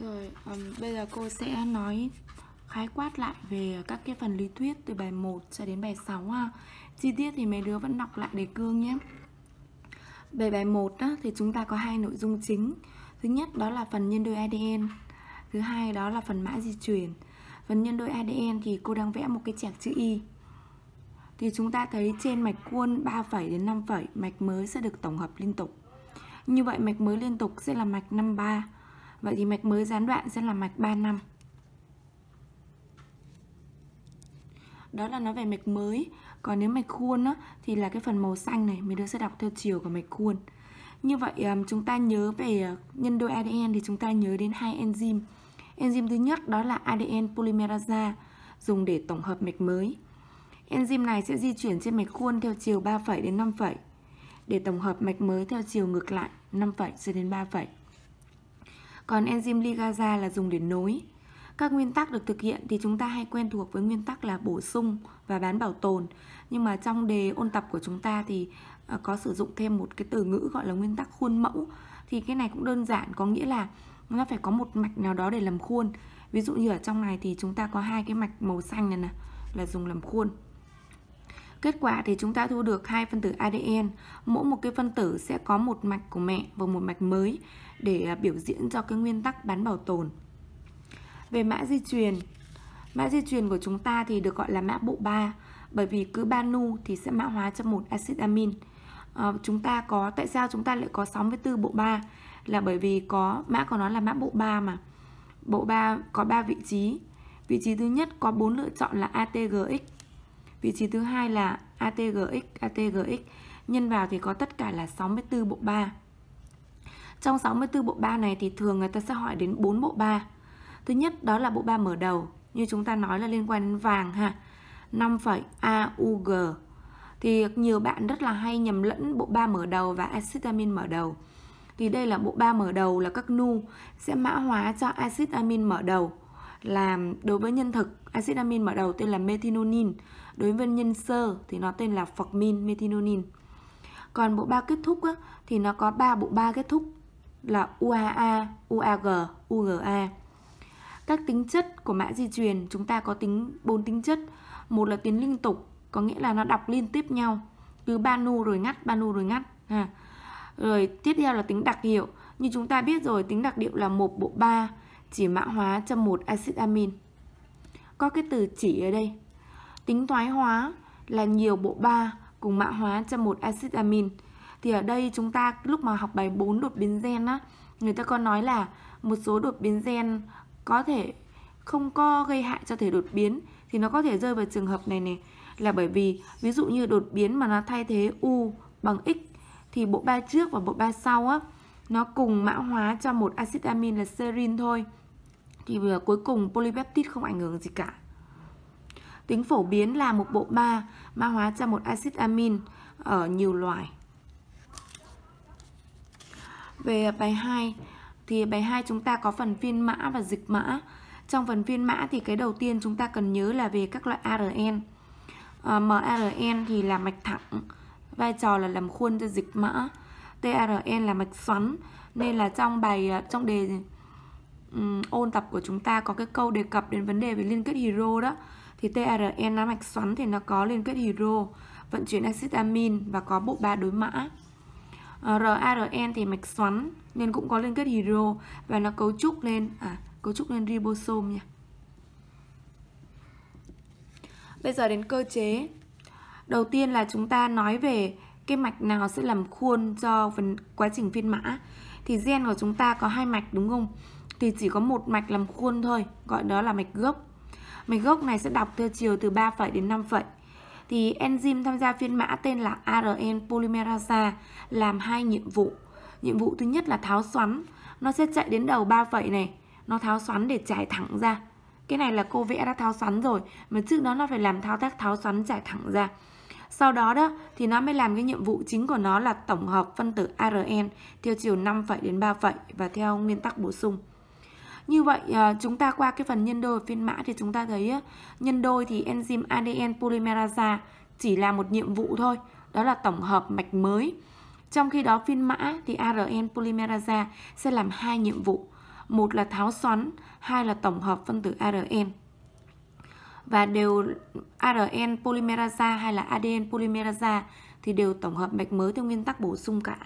Rồi, um, bây giờ cô sẽ nói khái quát lại về các cái phần lý thuyết từ bài 1 cho đến bài 6 ha. Chi tiết thì mấy đứa vẫn đọc lại đề cương nhé. Về bài 1 đó, thì chúng ta có hai nội dung chính. Thứ nhất đó là phần nhân đôi ADN. Thứ hai đó là phần mã di chuyển. Phần nhân đôi ADN thì cô đang vẽ một cái chạc chữ Y. Thì chúng ta thấy trên mạch khuôn 3 phẩy đến 5 phẩy mạch mới sẽ được tổng hợp liên tục. Như vậy mạch mới liên tục sẽ là mạch 53 Vậy thì mạch mới gián đoạn sẽ là mạch năm Đó là nói về mạch mới Còn nếu mạch khuôn á, thì là cái phần màu xanh này Mình đưa sẽ đọc theo chiều của mạch khuôn Như vậy chúng ta nhớ về ờ, nhân đôi ADN thì chúng ta nhớ đến hai enzyme Enzyme thứ nhất đó là ADN polymerase dùng để tổng hợp mạch mới. Enzyme này sẽ di chuyển trên mạch khuôn theo chiều 3, đến 5, để tổng hợp mạch mới theo chiều ngược lại 5, cho đến 3 còn enzyme ligasa là dùng để nối. Các nguyên tắc được thực hiện thì chúng ta hay quen thuộc với nguyên tắc là bổ sung và bán bảo tồn. Nhưng mà trong đề ôn tập của chúng ta thì ờ, có sử dụng thêm một cái từ ngữ gọi là nguyên tắc khuôn mẫu. Thì cái này cũng đơn giản, có nghĩa là nó phải có một mạch nào đó để làm khuôn. Ví dụ như ở trong này thì chúng ta có hai cái mạch màu xanh này nè là dùng làm khuôn. Kết quả thì chúng ta thu được hai phân tử ADN. Mỗi một cái phân tử sẽ có một mạch của mẹ và một mạch mới để à, biểu diễn cho cái nguyên tắc bán bảo tồn. Về mã di truyền, mã di truyền của chúng ta thì được gọi là mã bộ 3 bởi vì cứ ba nu thì sẽ mã hóa cho một axit amin. À, chúng ta có tại sao chúng ta lại có 64 bộ 3 là bởi vì có mã của nó là mã bộ 3 mà. Bộ 3 có 3 vị trí. Vị trí thứ nhất có bốn lựa chọn là ATGX Vị trí thứ hai là ATGX, ATGX nhân vào thì có tất cả là 64 bộ 3. Trong 64 bộ 3 này thì thường người ta sẽ hỏi đến 4 bộ 3. Thứ nhất đó là bộ 3 mở đầu, như chúng ta nói là liên quan đến vàng ha. 5. AUG thì nhiều bạn rất là hay nhầm lẫn bộ ba mở đầu và acid amin mở đầu. Thì đây là bộ ba mở đầu là các nu sẽ mã hóa cho acid amin mở đầu là đối với nhân thực axit amin mở đầu tên là methinonin đối với nhân sơ thì nó tên là phocmin methinonin còn bộ ba kết thúc á, thì nó có ba bộ ba kết thúc là UAA, UAG, UGA. Các tính chất của mã di truyền chúng ta có tính bốn tính chất. Một là tính liên tục, có nghĩa là nó đọc liên tiếp nhau, cứ nu rồi ngắt, ba nu rồi ngắt ha. Rồi tiếp theo là tính đặc hiệu, như chúng ta biết rồi tính đặc hiệu là một bộ ba chỉ mã hóa cho một axit amin. Có cái từ chỉ ở đây. Tính thoái hóa là nhiều bộ ba cùng mã hóa cho một axit amin. Thì ở đây chúng ta lúc mà học bài 4 đột biến gen á, người ta có nói là một số đột biến gen có thể không có gây hại cho thể đột biến thì nó có thể rơi vào trường hợp này này là bởi vì ví dụ như đột biến mà nó thay thế u bằng x thì bộ ba trước và bộ ba sau á nó cùng mã hóa cho một axit amin là serin thôi thì ờ, cuối cùng polypeptide không ảnh hưởng gì cả. Tính phổ biến là một bộ ba ma hóa ra một axit amin ở nhiều loài. Về bài 2 thì bài 2 chúng ta có phần phiên mã và dịch mã. Trong phần phiên mã thì cái đầu tiên chúng ta cần nhớ là về các loại ARN. À, ờ, MRN thì là mạch thẳng, vai trò là làm khuôn cho dịch mã. TRN là mạch xoắn nên là trong bài ờ, trong đề um, ôn tập của chúng ta có cái câu đề cập đến vấn đề về liên kết hero đó thì trn nam mạch xoắn thì nó có liên kết hero vận chuyển axit amin và có bộ ba đối mã ờ, RARN thì mạch xoắn nên cũng có liên kết hero và nó cấu trúc lên à cấu trúc lên ribosome nha. Bây giờ đến cơ chế. Đầu tiên là chúng ta nói về cái mạch nào sẽ làm khuôn cho phần quá trình phiên mã. Thì gen của chúng ta có hai mạch đúng không? thì chỉ có một mạch làm khuôn thôi, gọi đó là mạch gốc. Mạch gốc này sẽ đọc theo chiều từ 3 phẩy đến 5 phẩy. Thì enzyme tham gia phiên mã tên là ARN polymerase làm hai nhiệm vụ. Nhiệm vụ thứ nhất là tháo xoắn, nó sẽ chạy đến đầu 3 phẩy này, nó tháo xoắn để trải thẳng ra. Cái này là cô vẽ đã tháo xoắn rồi, mà trước đó nó phải làm thao tác tháo xoắn trải thẳng ra. Sau đó đó thì nó mới làm cái nhiệm vụ chính của nó là tổng hợp phân tử ARN theo chiều 5, đến 3, và theo nguyên tắc bổ sung. Như vậy ờ, chúng ta qua cái phần nhân đôi phiên mã thì chúng ta thấy ờ, nhân đôi thì enzyme ADN polymerase chỉ là một nhiệm vụ thôi, đó là tổng hợp mạch mới. Trong khi đó phiên mã thì ARN polymerase sẽ làm hai nhiệm vụ, một là tháo xoắn, hai là tổng hợp phân tử ARN. Và đều ARN polymerase hay là ADN polymerase thì đều tổng hợp mạch mới theo nguyên tắc bổ sung cả.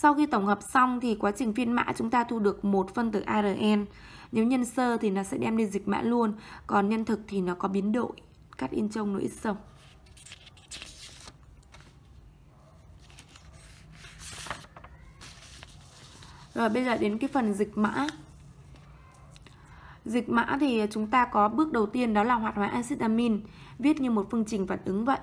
Sau khi tổng hợp xong thì quá trình phiên mã chúng ta thu được một phân tử ARN. Nếu nhân sơ thì nó sẽ đem đi dịch mã luôn, còn nhân thực thì nó có biến đổi, cắt in trong nó ít sông. Rồi bây giờ đến cái phần dịch mã. Dịch mã thì chúng ta có bước đầu tiên đó là hoạt hóa axit amin, viết như một phương trình phản ứng vậy.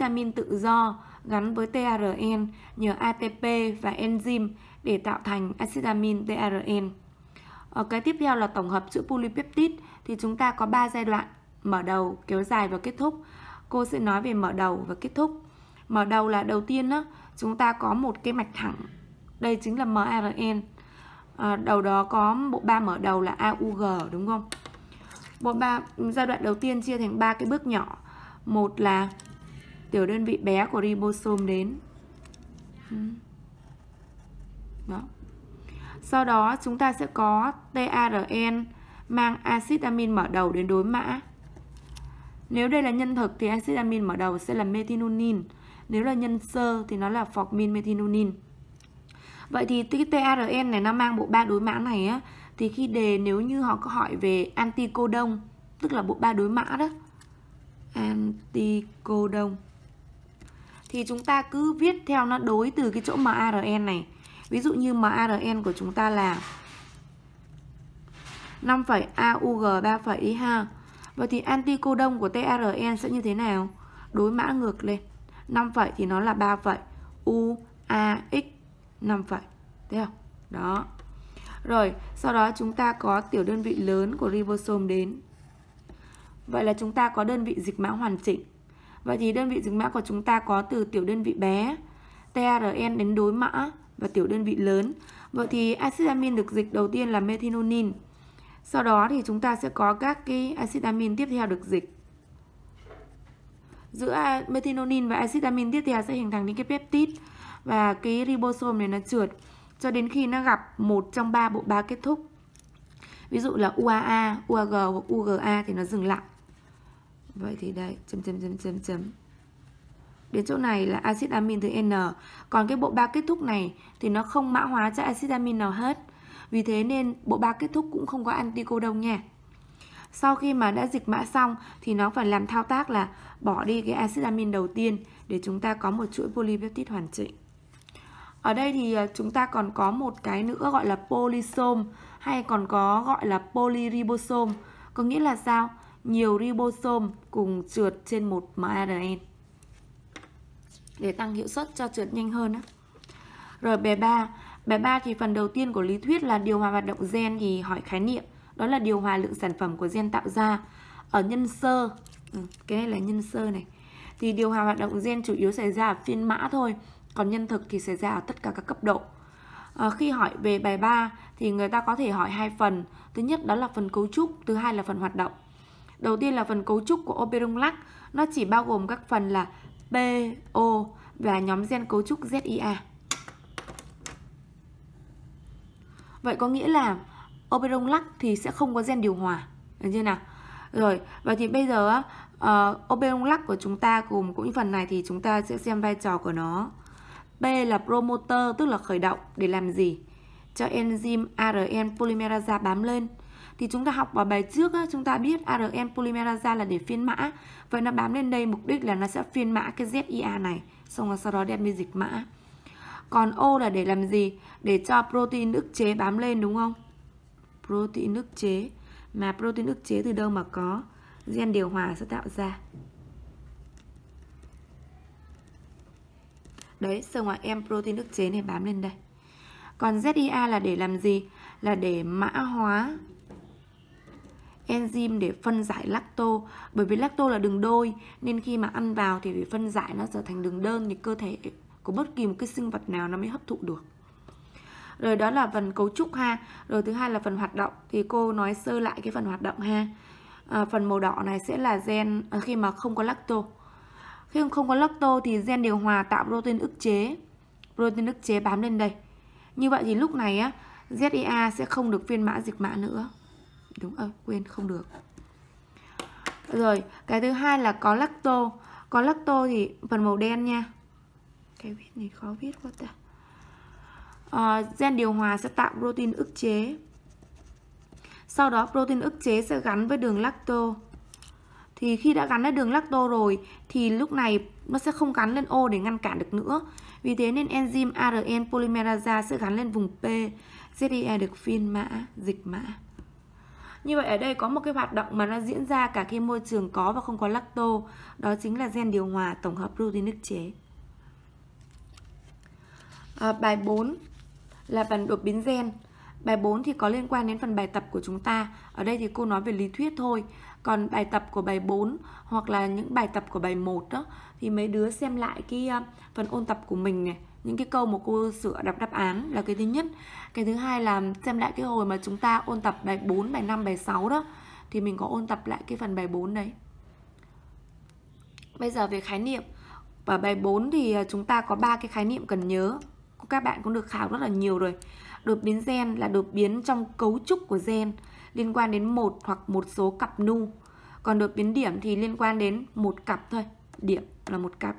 amin tự do gắn với TRN nhờ ATP và enzyme để tạo thành acid amin TRN. Ở ờ, cái tiếp theo là tổng hợp chuỗi polypeptide thì chúng ta có 3 giai đoạn mở đầu, kéo dài và kết thúc. Cô sẽ nói về mở đầu và kết thúc. Mở đầu là đầu tiên đó, chúng ta có một cái mạch thẳng. Đây chính là mRNA. À, ờ, đầu đó có bộ ba mở đầu là AUG đúng không? Bộ ba giai đoạn đầu tiên chia thành ba cái bước nhỏ. Một là tiểu đơn vị bé của ribosome đến ừ. đó. Sau đó chúng ta sẽ có TARN mang axit amin mở đầu đến đối mã. Nếu đây là nhân thực thì axit amin mở đầu sẽ là methinonin. Nếu là nhân sơ thì nó là formin methinonin. Vậy thì cái TARN này nó mang bộ ba đối mã này á thì khi đề nếu như họ có hỏi về anticodon tức là bộ ba đối mã đó. Anticodon thì chúng ta cứ viết theo nó đối từ cái chỗ mà ARN này. Ví dụ như mà ARN của chúng ta là 5,AUG 3,i ha. Vậy thì anticodon của TRN sẽ như thế nào? Đối mã ngược lên. 5 phẩy thì nó là 3 phẩy. U, A, X, 5 phẩy. Thấy không? Đó. Rồi, sau đó chúng ta có tiểu đơn vị lớn của ribosome đến. Vậy là chúng ta có đơn vị dịch mã hoàn chỉnh. Vậy thì đơn vị dừng mã của chúng ta có từ tiểu đơn vị bé, TRN đến đối mã và tiểu đơn vị lớn. Vậy thì axit amin được dịch đầu tiên là methinonin. Sau đó thì chúng ta sẽ có các cái axit amin tiếp theo được dịch. Giữa methinonin và axit amin tiếp theo sẽ hình thành những cái peptide và cái ribosome này nó trượt cho đến khi nó gặp một trong ba bộ ba kết thúc. Ví dụ là UAA, UAG hoặc UGA thì nó dừng lại. Vậy thì đây, chấm chấm chấm chấm chấm. Đến chỗ này là axit amin thứ N. Còn cái bộ ba kết thúc này thì nó không mã hóa cho axit amin nào hết. Vì thế nên bộ ba kết thúc cũng không có anticodon nha. Sau khi mà đã dịch mã xong thì nó phải làm thao tác là bỏ đi cái axit amin đầu tiên để chúng ta có một chuỗi polypeptide hoàn chỉnh. Ở đây thì à, chúng ta còn có một cái nữa gọi là polysome hay còn có gọi là polyribosom. Có nghĩa là sao? nhiều ribosome cùng trượt trên một mRNA để tăng hiệu suất cho trượt nhanh hơn. á. Rồi bài 3, bài 3 thì phần đầu tiên của lý thuyết là điều hòa hoạt động gen thì hỏi khái niệm, đó là điều hòa lượng sản phẩm của gen tạo ra. Ở nhân sơ, ừ, cái này là nhân sơ này, thì điều hòa hoạt động gen chủ yếu xảy ra ở phiên mã thôi, còn nhân thực thì xảy ra ở tất cả các cấp độ. À, khi hỏi về bài 3 thì người ta có thể hỏi hai phần, thứ nhất đó là phần cấu trúc, thứ hai là phần hoạt động. Đầu tiên là phần cấu trúc của operum lac, nó chỉ bao gồm các phần là PO và nhóm gen cấu trúc ZIA. Vậy có nghĩa là operum lac thì sẽ không có gen điều hòa, được chưa nào? Rồi, và thì bây giờ uh, operum lac của chúng ta cùng cũng phần này thì chúng ta sẽ xem vai trò của nó. P là promoter tức là khởi động để làm gì? Cho enzyme ARN polymerase bám lên thì chúng ta học vào bài trước á, chúng ta biết ARN polymerase là để phiên mã vậy nó bám lên đây mục đích là nó sẽ phiên mã cái ZIA này xong rồi sau đó đem đi dịch mã còn ô là để làm gì để cho protein ức chế bám lên đúng không protein ức chế mà protein ức chế từ đâu mà có gen điều hòa sẽ tạo ra Đấy, xong rồi em protein ức chế này bám lên đây Còn ZIA là để làm gì? Là để mã hóa enzyme để phân giải lacto bởi vì lacto là đường đôi nên khi mà ăn vào thì phải phân giải nó trở thành đường đơn thì cơ thể của bất kỳ một cái sinh vật nào nó mới hấp thụ được rồi đó là phần cấu trúc ha rồi thứ hai là phần hoạt động thì cô nói sơ lại cái phần hoạt động ha à, phần màu đỏ này sẽ là gen à, khi mà không có lacto khi không có lacto thì gen điều hòa tạo protein ức chế protein ức chế bám lên đây như vậy thì lúc này á ZEA sẽ không được phiên mã dịch mã nữa đúng ơ quên không được rồi cái thứ hai là có lacto có lacto thì phần màu đen nha cái viết này khó viết quá ta à, gen điều hòa sẽ tạo protein ức chế sau đó protein ức chế sẽ gắn với đường lacto thì khi đã gắn lên đường lacto rồi thì lúc này nó sẽ không gắn lên ô để ngăn cản được nữa. Vì thế nên enzyme ARN polymerase sẽ gắn lên vùng P, ZDE được phiên mã, dịch mã. Như vậy ở đây có một cái hoạt động mà nó diễn ra cả khi môi trường có và không có lacto, đó chính là gen điều hòa tổng hợp protein ức chế. À, bài 4 là phần đột biến gen. Bài 4 thì có liên quan đến phần bài tập của chúng ta. Ở đây thì cô nói về lý thuyết thôi. Còn bài tập của bài 4 hoặc là những bài tập của bài 1 đó thì mấy đứa xem lại cái à, phần ôn tập của mình này những cái câu mà cô sửa đọc đáp án là cái thứ nhất cái thứ hai là xem lại cái hồi mà chúng ta ôn tập bài 4, bài 5, bài 6 đó thì mình có ôn tập lại cái phần bài 4 đấy bây giờ về khái niệm và bài 4 thì à, chúng ta có ba cái khái niệm cần nhớ các bạn cũng được khảo rất là nhiều rồi đột biến gen là đột biến trong cấu trúc của gen liên quan đến một hoặc một số cặp nu còn đột biến điểm thì liên quan đến một cặp thôi điểm là một cặp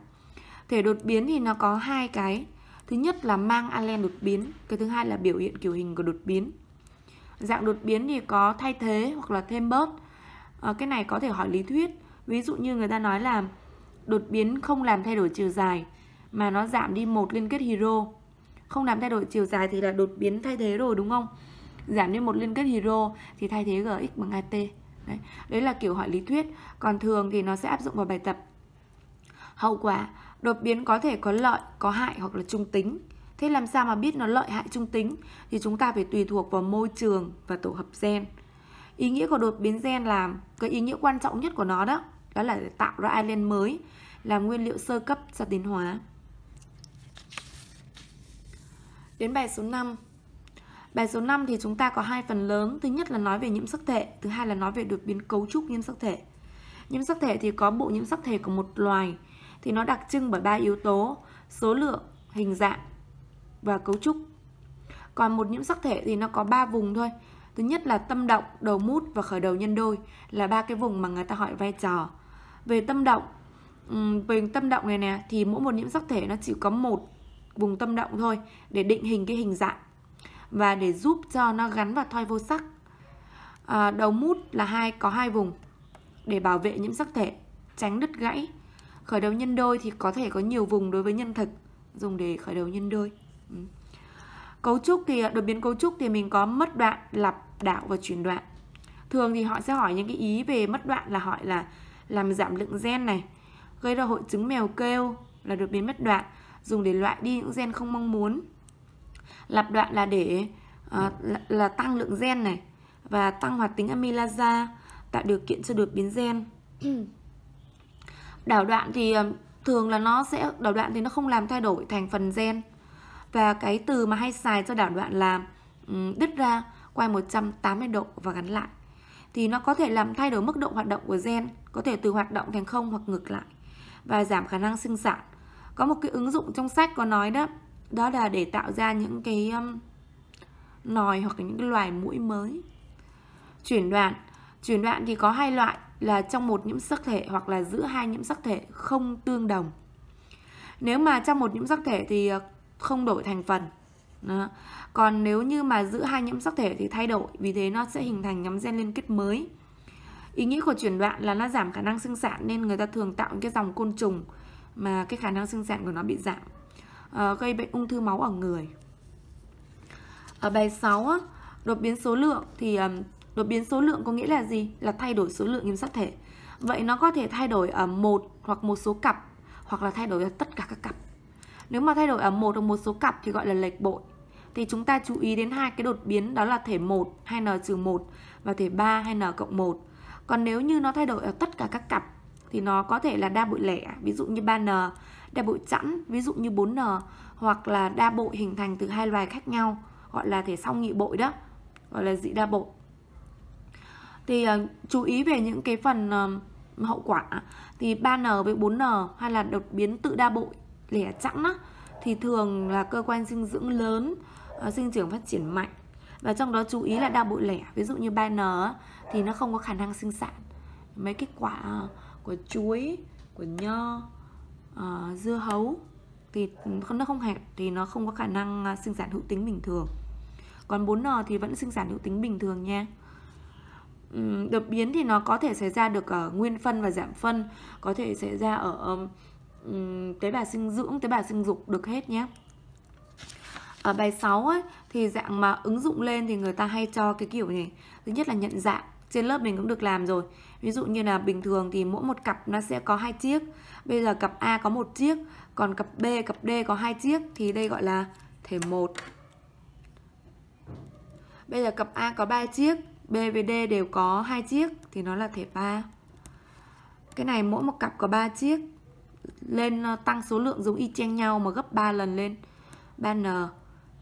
thể đột biến thì nó có hai cái Thứ nhất là mang allen đột biến, cái thứ hai là biểu hiện kiểu hình của đột biến. Dạng đột biến thì có thay thế hoặc là thêm bớt. À, cái này có thể hỏi lý thuyết. Ví dụ như người ta nói là đột biến không làm thay đổi chiều dài mà nó giảm đi một liên kết hero. Không làm thay đổi chiều dài thì là đột biến thay thế rồi đúng không? Giảm đi một liên kết hero thì thay thế gx bằng at. Đấy, đấy là kiểu hỏi lý thuyết, còn thường thì nó sẽ áp dụng vào bài tập. Hậu quả Đột biến có thể có lợi, có hại hoặc là trung tính. Thế làm sao mà biết nó lợi hại trung tính? Thì chúng ta phải tùy thuộc vào môi trường và tổ hợp gen. Ý nghĩa của đột biến gen là cái ý nghĩa quan trọng nhất của nó đó, đó là để tạo ra alien mới, là nguyên liệu sơ cấp cho tiến hóa. Đến bài số 5. Bài số 5 thì chúng ta có hai phần lớn, thứ nhất là nói về nhiễm sắc thể, thứ hai là nói về đột biến cấu trúc nhiễm sắc thể. Nhiễm sắc thể thì có bộ nhiễm sắc thể của một loài thì nó đặc trưng bởi ba yếu tố số lượng, hình dạng và cấu trúc. Còn một nhiễm sắc thể thì nó có ba vùng thôi. Thứ nhất là tâm động, đầu mút và khởi đầu nhân đôi là ba cái vùng mà người ta hỏi vai trò. Về tâm động, về tâm động này nè thì mỗi một nhiễm sắc thể nó chỉ có một vùng tâm động thôi để định hình cái hình dạng và để giúp cho nó gắn vào thoi vô sắc. À, đầu mút là hai có hai vùng để bảo vệ nhiễm sắc thể, tránh đứt gãy khởi đầu nhân đôi thì có thể có nhiều vùng đối với nhân thực dùng để khởi đầu nhân đôi ừ. cấu trúc thì đột biến cấu trúc thì mình có mất đoạn lặp đảo và chuyển đoạn thường thì họ sẽ hỏi những cái ý về mất đoạn là hỏi là làm giảm lượng gen này gây ra hội chứng mèo kêu là đột biến mất đoạn dùng để loại đi những gen không mong muốn lặp đoạn là để à, là, là tăng lượng gen này và tăng hoạt tính amylase tạo điều kiện cho đột biến gen đảo đoạn thì ờ, thường là nó sẽ đảo đoạn thì nó không làm thay đổi thành phần gen và cái từ mà hay xài cho đảo đoạn là đứt ra quay 180 độ và gắn lại thì nó có thể làm thay đổi mức độ hoạt động của gen có thể từ hoạt động thành không hoặc ngược lại và giảm khả năng sinh sản có một cái ứng dụng trong sách có nói đó đó là để tạo ra những cái um, nòi hoặc những cái loài mũi mới chuyển đoạn chuyển đoạn thì có hai loại là trong một nhiễm sắc thể hoặc là giữa hai nhiễm sắc thể không tương đồng. Nếu mà trong một nhiễm sắc thể thì ờ, không đổi thành phần. Đó. Còn nếu như mà giữa hai nhiễm sắc thể thì thay đổi, vì thế nó sẽ hình thành nhóm gen liên kết mới. Ý nghĩa của chuyển đoạn là nó giảm khả năng sinh sản nên người ta thường tạo những cái dòng côn trùng mà cái khả năng sinh sản của nó bị giảm, uh, gây bệnh ung thư máu ở người. Ở bài 6 á, đột biến số lượng thì um, Đột biến số lượng có nghĩa là gì? Là thay đổi số lượng nhiễm sắc thể. Vậy nó có thể thay đổi ở một hoặc một số cặp hoặc là thay đổi ở tất cả các cặp. Nếu mà thay đổi ở một hoặc một số cặp thì gọi là lệch bội. Thì chúng ta chú ý đến hai cái đột biến đó là thể 1 2n-1 và thể 3 cộng n1 Còn nếu như nó thay đổi ở tất cả các cặp thì nó có thể là đa bội lẻ, ví dụ như 3n, đa bội chẵn, ví dụ như 4n hoặc là đa bội hình thành từ hai loài khác nhau, gọi là thể song nghị bội đó, gọi là dị đa bội thì uh, chú ý về những cái phần uh, hậu quả thì 3N với 4N hay là đột biến tự đa bội lẻ chẵn á, thì thường là cơ quan dinh dưỡng lớn uh, sinh trưởng phát triển mạnh và trong đó chú ý là đa bội lẻ ví dụ như 3N thì nó không có khả năng sinh sản mấy cái quả của chuối của nho uh, dưa hấu thì nó không hẹp thì nó không có khả năng sinh sản hữu tính bình thường còn 4N thì vẫn sinh sản hữu tính bình thường nha đột biến thì nó có thể xảy ra được ở nguyên phân và giảm phân có thể xảy ra ở um, tế bào sinh dưỡng tế bào sinh dục được hết nhé ở bài 6 ấy, thì dạng mà ứng dụng lên thì người ta hay cho cái kiểu này thứ nhất là nhận dạng trên lớp mình cũng được làm rồi ví dụ như là bình thường thì mỗi một cặp nó sẽ có hai chiếc bây giờ cặp A có một chiếc còn cặp B cặp D có hai chiếc thì đây gọi là thể một. bây giờ cặp A có ba chiếc B và D đều có hai chiếc thì nó là thẻ 3. Cái này mỗi một cặp có 3 chiếc lên ờ, tăng số lượng giống y chang nhau mà gấp 3 lần lên 3n,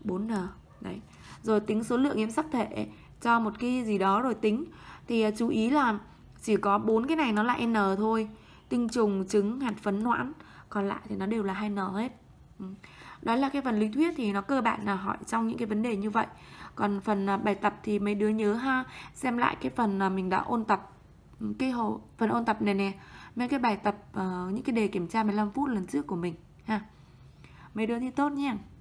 4n đấy. Rồi tính số lượng nhiễm sắc thể eh, cho một cái gì đó rồi tính thì ờ, chú ý là chỉ có bốn cái này nó là n thôi. Tinh trùng, trứng, hạt phấn noãn còn lại thì nó đều là 2n hết. Ừ. Đó là cái phần lý thuyết thì nó cơ bản là hỏi trong những cái vấn đề như vậy. Còn phần à, bài tập thì mấy đứa nhớ ha, xem lại cái phần à, mình đã ôn tập ừ, cái hồ phần ôn tập này nè, mấy cái bài tập ờ, những cái đề kiểm tra 15 phút lần trước của mình ha. Mấy đứa thì tốt nha.